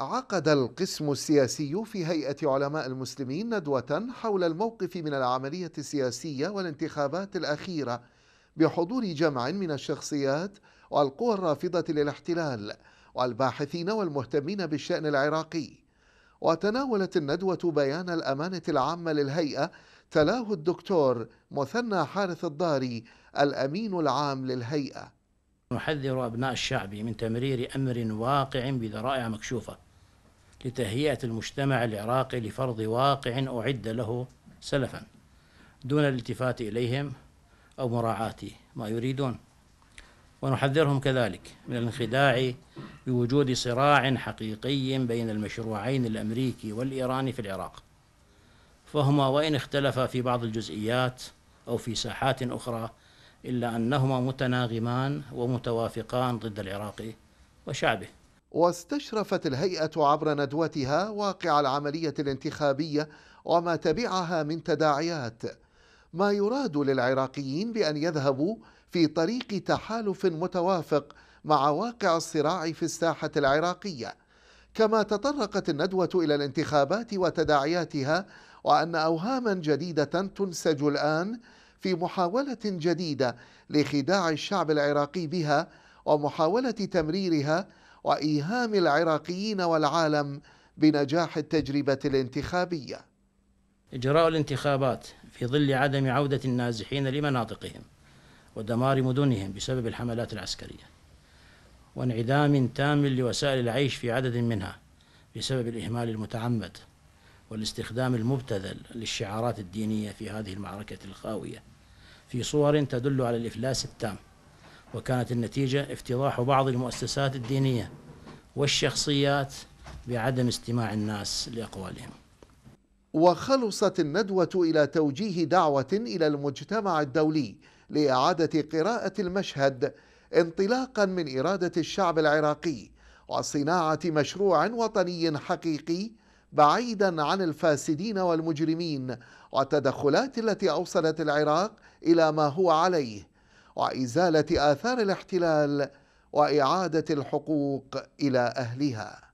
عقد القسم السياسي في هيئة علماء المسلمين ندوة حول الموقف من العملية السياسية والانتخابات الأخيرة بحضور جمع من الشخصيات والقوى الرافضة للاحتلال والباحثين والمهتمين بالشأن العراقي وتناولت الندوة بيان الأمانة العامة للهيئة تلاه الدكتور مثنى حارث الضاري الأمين العام للهيئة نحذر أبناء الشعب من تمرير أمر واقع بذرائع مكشوفة لتهيئة المجتمع العراقي لفرض واقع أعد له سلفا دون الالتفات إليهم أو مراعاة ما يريدون ونحذرهم كذلك من الانخداع بوجود صراع حقيقي بين المشروعين الأمريكي والإيراني في العراق فهما وإن اختلفا في بعض الجزئيات أو في ساحات أخرى إلا أنهما متناغمان ومتوافقان ضد العراق وشعبه واستشرفت الهيئة عبر ندوتها واقع العملية الانتخابية وما تبعها من تداعيات ما يراد للعراقيين بأن يذهبوا في طريق تحالف متوافق مع واقع الصراع في الساحة العراقية كما تطرقت الندوة إلى الانتخابات وتداعياتها وأن أوهاما جديدة تنسج الآن في محاولة جديدة لخداع الشعب العراقي بها ومحاولة تمريرها وايهام العراقيين والعالم بنجاح التجربه الانتخابيه. اجراء الانتخابات في ظل عدم عوده النازحين لمناطقهم ودمار مدنهم بسبب الحملات العسكريه. وانعدام تام لوسائل العيش في عدد منها بسبب الاهمال المتعمد والاستخدام المبتذل للشعارات الدينيه في هذه المعركه الخاويه في صور تدل على الافلاس التام وكانت النتيجة افتضاح بعض المؤسسات الدينية والشخصيات بعدم استماع الناس لأقوالهم وخلصت الندوة إلى توجيه دعوة إلى المجتمع الدولي لإعادة قراءة المشهد انطلاقا من إرادة الشعب العراقي وصناعة مشروع وطني حقيقي بعيدا عن الفاسدين والمجرمين والتدخلات التي أوصلت العراق إلى ما هو عليه وإزالة آثار الاحتلال وإعادة الحقوق إلى أهلها